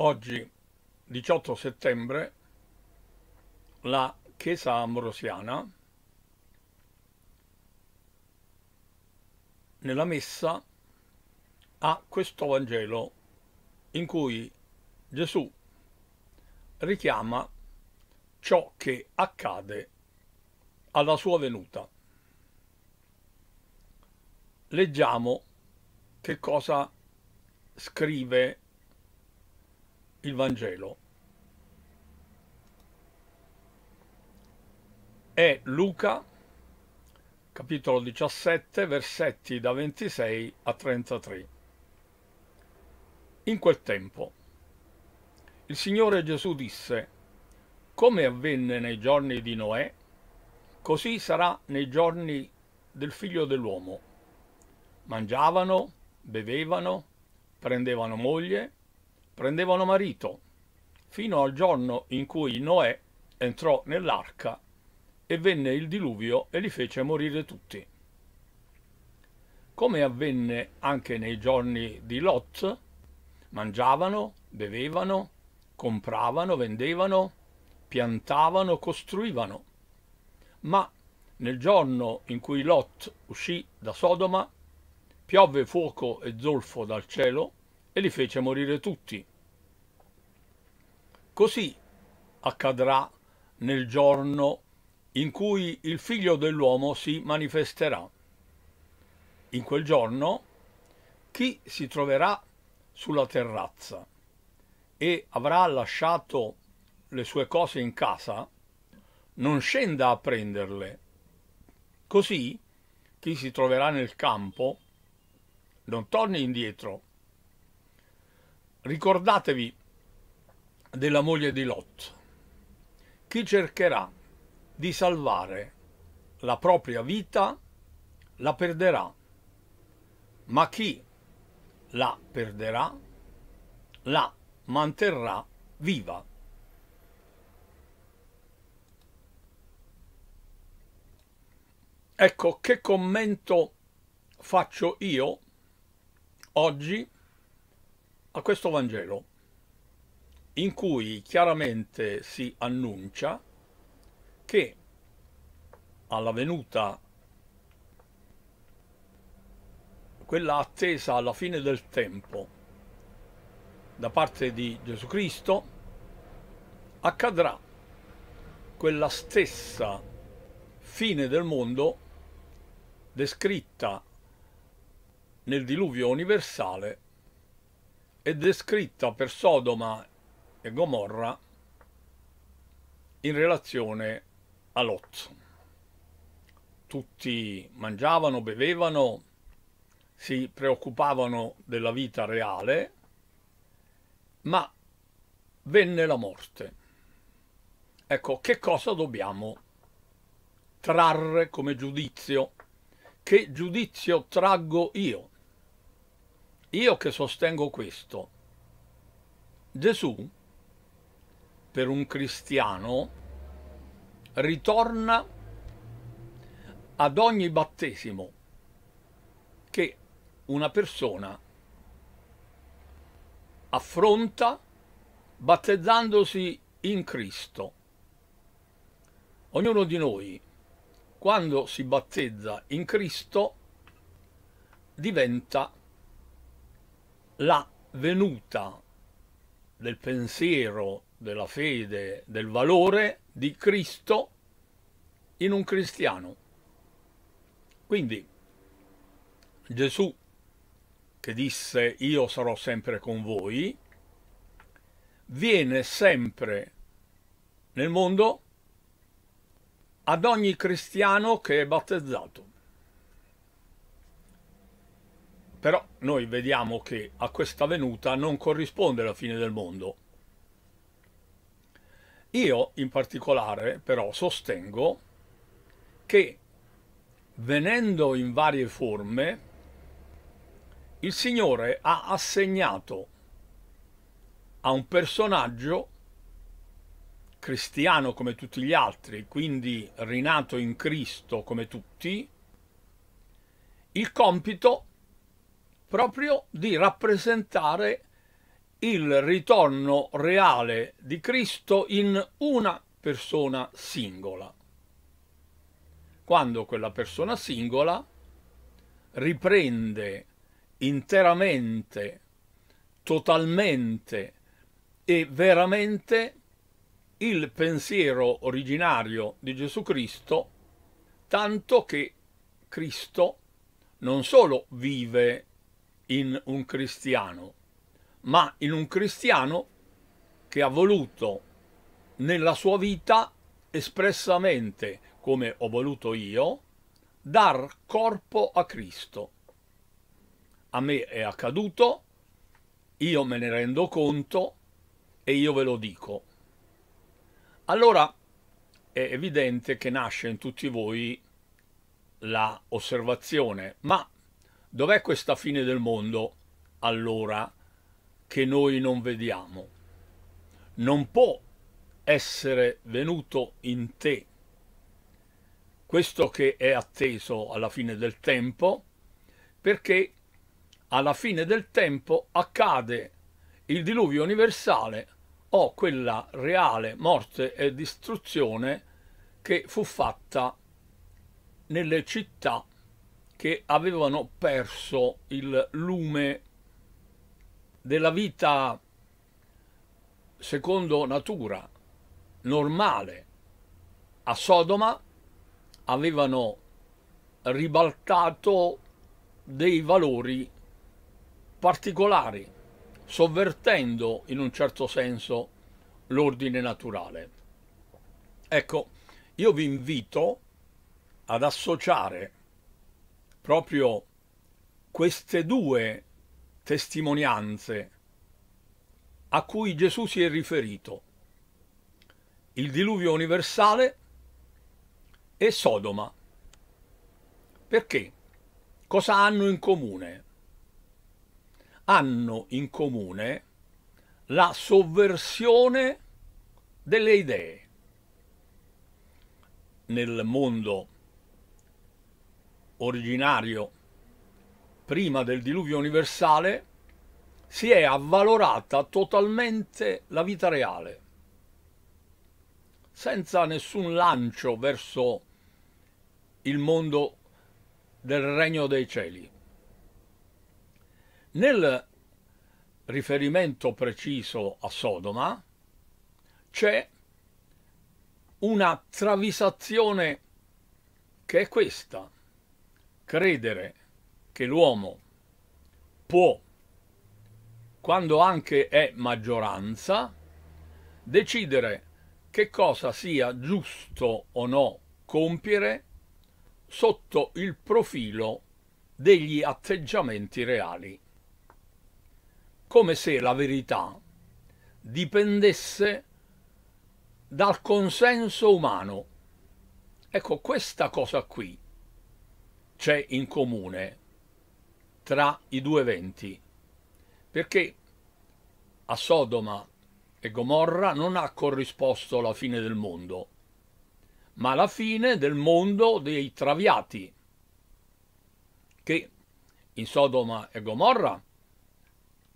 Oggi, 18 settembre, la Chiesa Ambrosiana, nella Messa, ha questo Vangelo in cui Gesù richiama ciò che accade alla sua venuta. Leggiamo che cosa scrive il Vangelo. È Luca, capitolo 17, versetti da 26 a 33. In quel tempo il Signore Gesù disse, come avvenne nei giorni di Noè, così sarà nei giorni del figlio dell'uomo. Mangiavano, bevevano, prendevano moglie prendevano marito, fino al giorno in cui Noè entrò nell'arca e venne il diluvio e li fece morire tutti. Come avvenne anche nei giorni di Lot, mangiavano, bevevano, compravano, vendevano, piantavano, costruivano. Ma nel giorno in cui Lot uscì da Sodoma, piove fuoco e zolfo dal cielo e li fece morire tutti. Così accadrà nel giorno in cui il figlio dell'uomo si manifesterà. In quel giorno chi si troverà sulla terrazza e avrà lasciato le sue cose in casa non scenda a prenderle. Così chi si troverà nel campo non torni indietro Ricordatevi della moglie di Lot. Chi cercherà di salvare la propria vita la perderà, ma chi la perderà la manterrà viva. Ecco che commento faccio io oggi a questo Vangelo, in cui chiaramente si annuncia che alla venuta, quella attesa alla fine del tempo, da parte di Gesù Cristo, accadrà quella stessa fine del mondo descritta nel diluvio universale è descritta per Sodoma e Gomorra in relazione a Lot. Tutti mangiavano, bevevano, si preoccupavano della vita reale, ma venne la morte. Ecco, che cosa dobbiamo trarre come giudizio? Che giudizio traggo io? Io che sostengo questo, Gesù per un cristiano ritorna ad ogni battesimo che una persona affronta battezzandosi in Cristo. Ognuno di noi, quando si battezza in Cristo, diventa la venuta del pensiero, della fede, del valore di Cristo in un cristiano. Quindi Gesù che disse io sarò sempre con voi, viene sempre nel mondo ad ogni cristiano che è battezzato. Però noi vediamo che a questa venuta non corrisponde la fine del mondo. Io in particolare però sostengo che venendo in varie forme il Signore ha assegnato a un personaggio cristiano come tutti gli altri, quindi rinato in Cristo come tutti, il compito proprio di rappresentare il ritorno reale di Cristo in una persona singola, quando quella persona singola riprende interamente, totalmente e veramente il pensiero originario di Gesù Cristo, tanto che Cristo non solo vive in un cristiano, ma in un cristiano che ha voluto nella sua vita espressamente, come ho voluto io, dar corpo a Cristo. A me è accaduto, io me ne rendo conto e io ve lo dico. Allora è evidente che nasce in tutti voi la osservazione, ma Dov'è questa fine del mondo, allora, che noi non vediamo? Non può essere venuto in te questo che è atteso alla fine del tempo, perché alla fine del tempo accade il diluvio universale o quella reale morte e distruzione che fu fatta nelle città che avevano perso il lume della vita secondo natura, normale. A Sodoma avevano ribaltato dei valori particolari, sovvertendo in un certo senso l'ordine naturale. Ecco, io vi invito ad associare proprio queste due testimonianze a cui Gesù si è riferito, il diluvio universale e Sodoma. Perché? Cosa hanno in comune? Hanno in comune la sovversione delle idee. Nel mondo originario prima del diluvio universale, si è avvalorata totalmente la vita reale, senza nessun lancio verso il mondo del regno dei cieli. Nel riferimento preciso a Sodoma c'è una travisazione che è questa credere che l'uomo può, quando anche è maggioranza, decidere che cosa sia giusto o no compiere sotto il profilo degli atteggiamenti reali, come se la verità dipendesse dal consenso umano. Ecco, questa cosa qui c'è in comune tra i due eventi, perché a Sodoma e Gomorra non ha corrisposto la fine del mondo, ma la fine del mondo dei traviati, che in Sodoma e Gomorra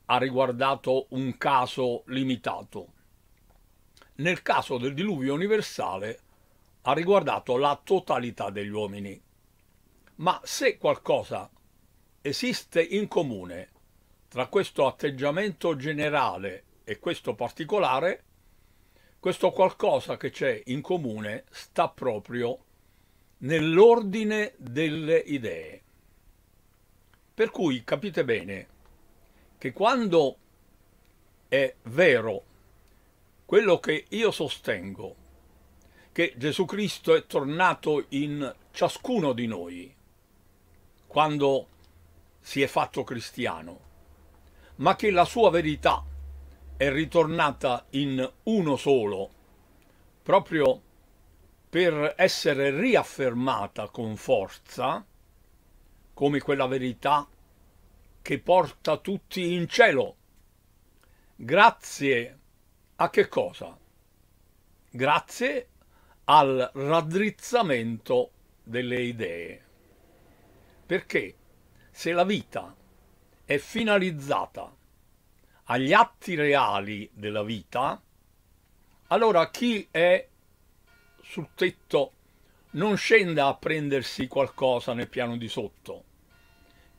ha riguardato un caso limitato. Nel caso del diluvio universale ha riguardato la totalità degli uomini. Ma se qualcosa esiste in comune tra questo atteggiamento generale e questo particolare, questo qualcosa che c'è in comune sta proprio nell'ordine delle idee. Per cui capite bene che quando è vero quello che io sostengo, che Gesù Cristo è tornato in ciascuno di noi, quando si è fatto cristiano, ma che la sua verità è ritornata in uno solo, proprio per essere riaffermata con forza come quella verità che porta tutti in cielo. Grazie a che cosa? Grazie al raddrizzamento delle idee. Perché se la vita è finalizzata agli atti reali della vita, allora chi è sul tetto non scenda a prendersi qualcosa nel piano di sotto.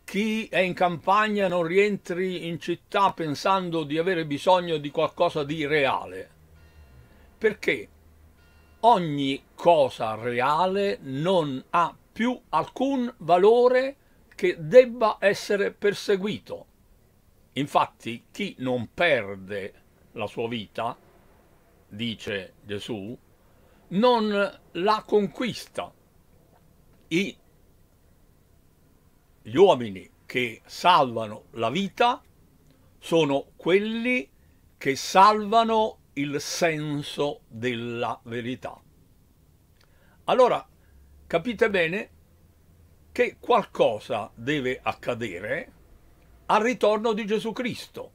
Chi è in campagna non rientri in città pensando di avere bisogno di qualcosa di reale. Perché ogni cosa reale non ha più alcun valore che debba essere perseguito. Infatti chi non perde la sua vita, dice Gesù, non la conquista. I, gli uomini che salvano la vita sono quelli che salvano il senso della verità. Allora capite bene che qualcosa deve accadere al ritorno di Gesù Cristo,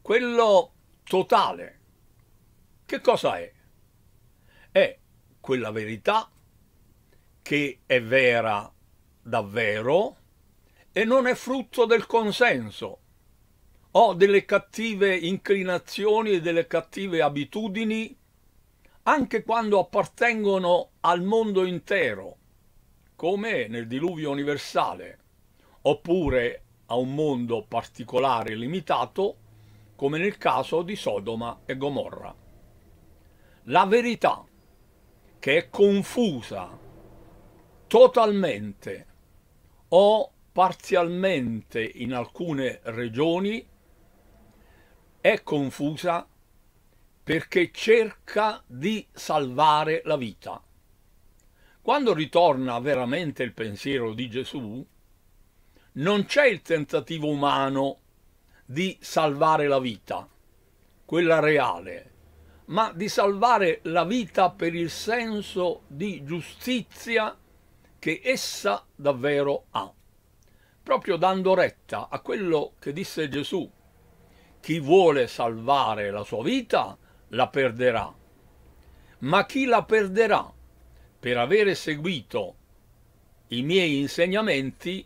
quello totale. Che cosa è? È quella verità che è vera davvero e non è frutto del consenso o delle cattive inclinazioni e delle cattive abitudini anche quando appartengono al mondo intero, come nel diluvio universale, oppure a un mondo particolare limitato, come nel caso di Sodoma e Gomorra. La verità, che è confusa totalmente o parzialmente in alcune regioni, è confusa perché cerca di salvare la vita. Quando ritorna veramente il pensiero di Gesù, non c'è il tentativo umano di salvare la vita, quella reale, ma di salvare la vita per il senso di giustizia che essa davvero ha, proprio dando retta a quello che disse Gesù. Chi vuole salvare la sua vita, la perderà. Ma chi la perderà per avere seguito i miei insegnamenti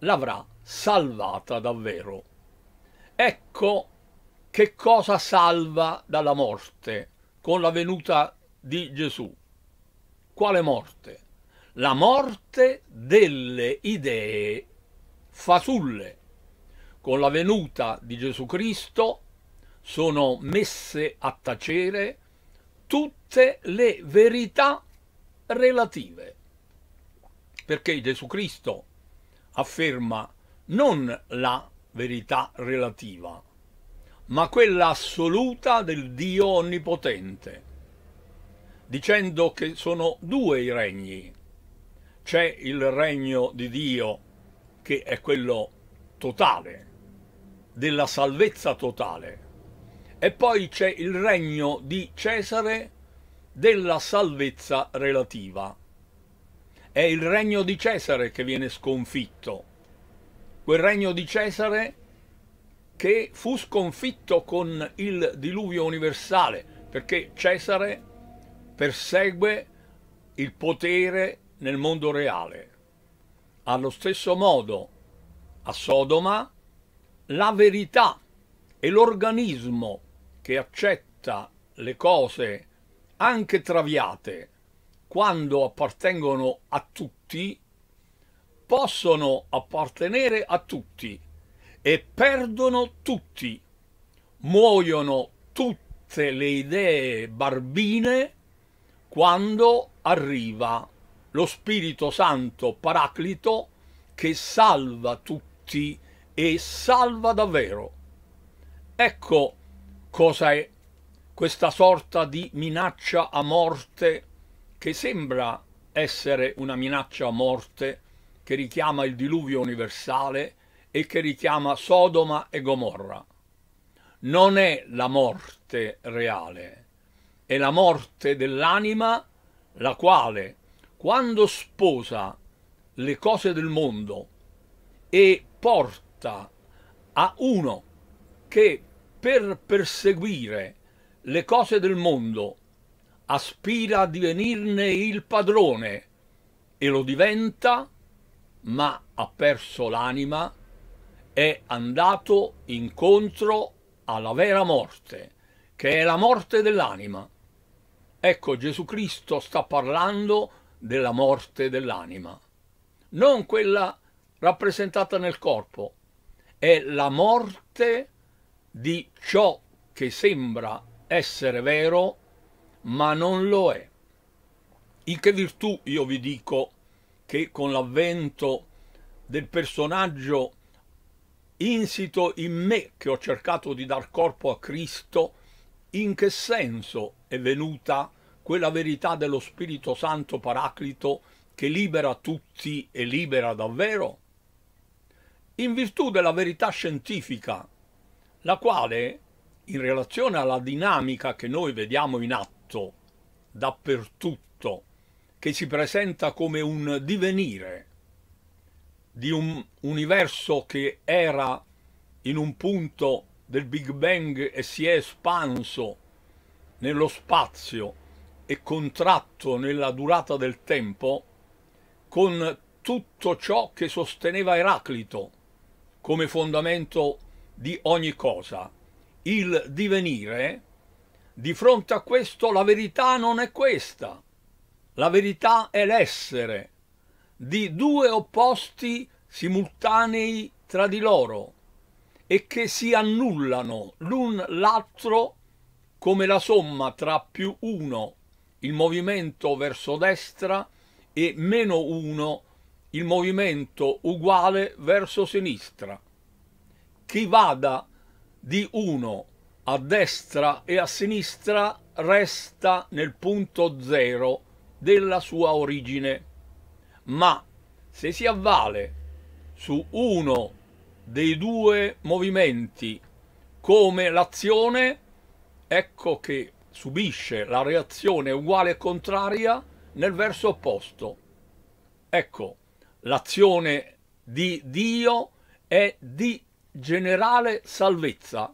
l'avrà salvata davvero. Ecco che cosa salva dalla morte con la venuta di Gesù. Quale morte? La morte delle idee fasulle. Con la venuta di Gesù Cristo sono messe a tacere tutte le verità relative. Perché Gesù Cristo afferma non la verità relativa, ma quella assoluta del Dio onnipotente, dicendo che sono due i regni. C'è il regno di Dio, che è quello totale, della salvezza totale, e poi c'è il regno di Cesare della salvezza relativa. È il regno di Cesare che viene sconfitto. Quel regno di Cesare che fu sconfitto con il diluvio universale, perché Cesare persegue il potere nel mondo reale. Allo stesso modo, a Sodoma, la verità e l'organismo che accetta le cose anche traviate quando appartengono a tutti, possono appartenere a tutti e perdono tutti, muoiono tutte le idee barbine quando arriva lo Spirito Santo Paraclito che salva tutti e salva davvero. Ecco cosa è questa sorta di minaccia a morte che sembra essere una minaccia a morte che richiama il diluvio universale e che richiama Sodoma e Gomorra. Non è la morte reale, è la morte dell'anima la quale, quando sposa le cose del mondo e porta a uno che per perseguire le cose del mondo aspira a divenirne il padrone e lo diventa, ma ha perso l'anima, è andato incontro alla vera morte, che è la morte dell'anima. Ecco, Gesù Cristo sta parlando della morte dell'anima, non quella rappresentata nel corpo, è la morte di ciò che sembra essere vero ma non lo è. In che virtù io vi dico che con l'avvento del personaggio insito in me che ho cercato di dar corpo a Cristo, in che senso è venuta quella verità dello Spirito Santo Paraclito che libera tutti e libera davvero? In virtù della verità scientifica la quale, in relazione alla dinamica che noi vediamo in atto dappertutto, che si presenta come un divenire di un universo che era in un punto del Big Bang e si è espanso nello spazio e contratto nella durata del tempo, con tutto ciò che sosteneva Eraclito come fondamento di ogni cosa, il divenire, di fronte a questo la verità non è questa, la verità è l'essere, di due opposti simultanei tra di loro e che si annullano l'un l'altro come la somma tra più uno, il movimento verso destra, e meno uno, il movimento uguale verso sinistra chi vada di uno a destra e a sinistra resta nel punto zero della sua origine, ma se si avvale su uno dei due movimenti come l'azione, ecco che subisce la reazione uguale e contraria nel verso opposto. Ecco, l'azione di Dio è di generale salvezza,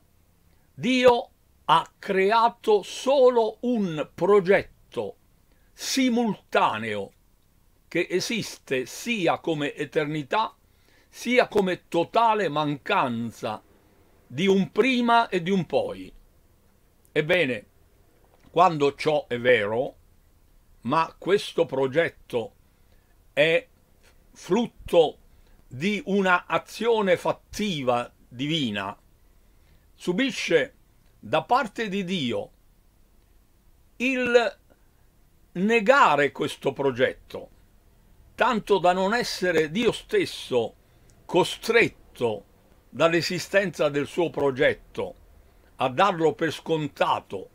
Dio ha creato solo un progetto simultaneo che esiste sia come eternità sia come totale mancanza di un prima e di un poi. Ebbene, quando ciò è vero, ma questo progetto è frutto di una azione fattiva divina, subisce da parte di Dio il negare questo progetto, tanto da non essere Dio stesso costretto dall'esistenza del suo progetto a darlo per scontato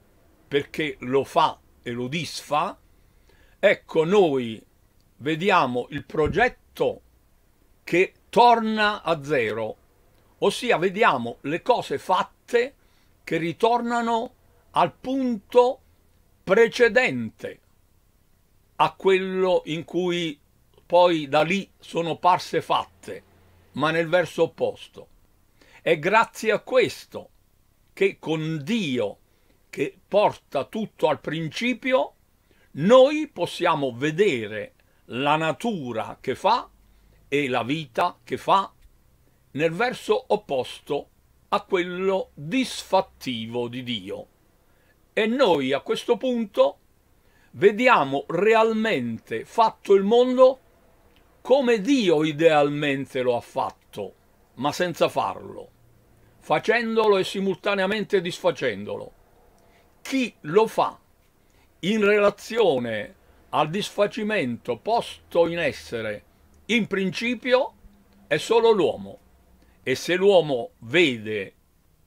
perché lo fa e lo disfa, ecco noi vediamo il progetto che torna a zero, ossia vediamo le cose fatte che ritornano al punto precedente a quello in cui poi da lì sono parse fatte, ma nel verso opposto. È grazie a questo che con Dio, che porta tutto al principio, noi possiamo vedere la natura che fa e la vita che fa nel verso opposto a quello disfattivo di Dio. E noi a questo punto vediamo realmente fatto il mondo come Dio idealmente lo ha fatto, ma senza farlo, facendolo e simultaneamente disfacendolo. Chi lo fa in relazione al disfacimento posto in essere in principio è solo l'uomo e se l'uomo vede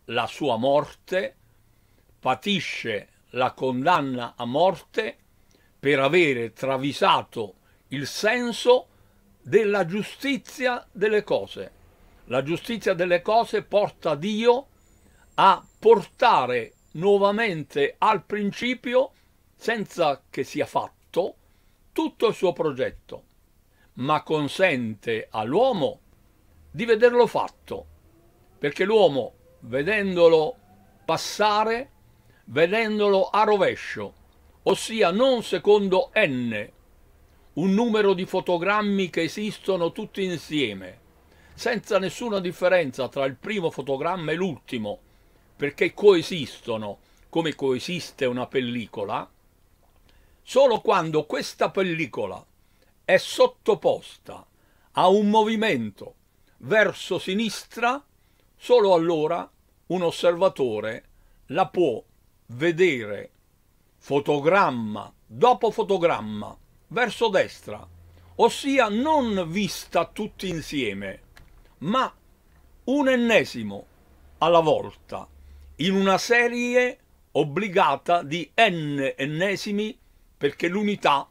la sua morte, patisce la condanna a morte per avere travisato il senso della giustizia delle cose. La giustizia delle cose porta Dio a portare nuovamente al principio, senza che sia fatto, tutto il suo progetto ma consente all'uomo di vederlo fatto, perché l'uomo, vedendolo passare, vedendolo a rovescio, ossia non secondo n, un numero di fotogrammi che esistono tutti insieme, senza nessuna differenza tra il primo fotogramma e l'ultimo, perché coesistono come coesiste una pellicola, solo quando questa pellicola è sottoposta a un movimento verso sinistra, solo allora un osservatore la può vedere fotogramma dopo fotogramma verso destra, ossia non vista tutti insieme, ma un ennesimo alla volta in una serie obbligata di n ennesimi perché l'unità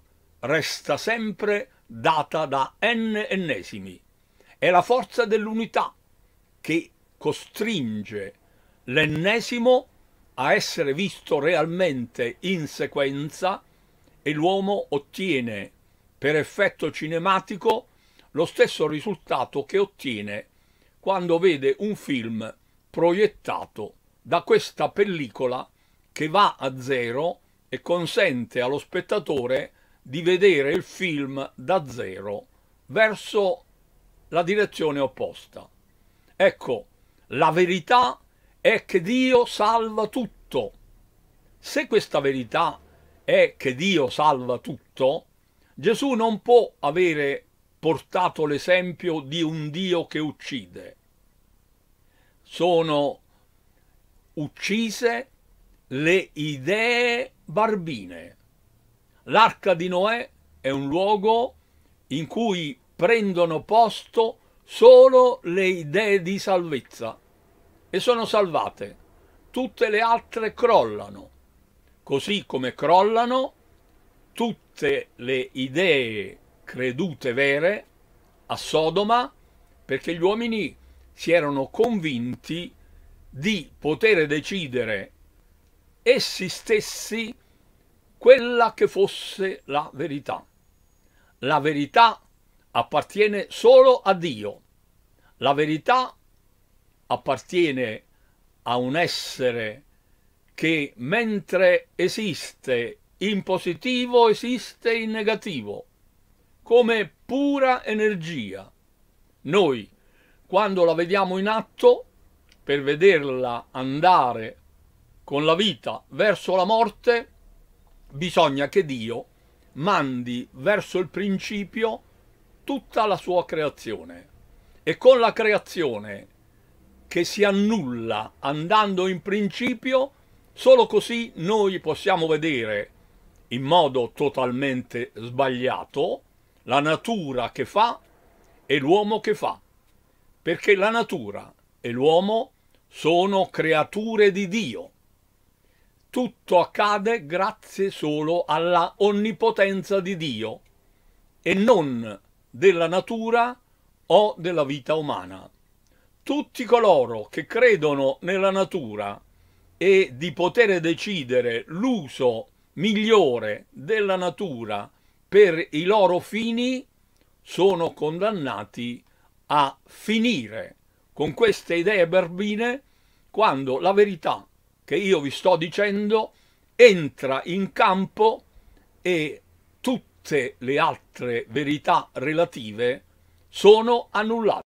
resta sempre data da n ennesimi. È la forza dell'unità che costringe l'ennesimo a essere visto realmente in sequenza e l'uomo ottiene per effetto cinematico lo stesso risultato che ottiene quando vede un film proiettato da questa pellicola che va a zero e consente allo spettatore di vedere il film da zero verso la direzione opposta. Ecco, la verità è che Dio salva tutto. Se questa verità è che Dio salva tutto, Gesù non può avere portato l'esempio di un Dio che uccide. Sono uccise le idee barbine. L'arca di Noè è un luogo in cui prendono posto solo le idee di salvezza e sono salvate. Tutte le altre crollano, così come crollano tutte le idee credute vere a Sodoma perché gli uomini si erano convinti di poter decidere essi stessi quella che fosse la verità. La verità appartiene solo a Dio. La verità appartiene a un essere che mentre esiste in positivo esiste in negativo, come pura energia. Noi, quando la vediamo in atto, per vederla andare con la vita verso la morte, bisogna che Dio mandi verso il principio tutta la sua creazione e con la creazione che si annulla andando in principio, solo così noi possiamo vedere in modo totalmente sbagliato la natura che fa e l'uomo che fa, perché la natura e l'uomo sono creature di Dio tutto accade grazie solo alla onnipotenza di Dio e non della natura o della vita umana. Tutti coloro che credono nella natura e di poter decidere l'uso migliore della natura per i loro fini sono condannati a finire con queste idee barbine quando la verità che io vi sto dicendo entra in campo e tutte le altre verità relative sono annullate.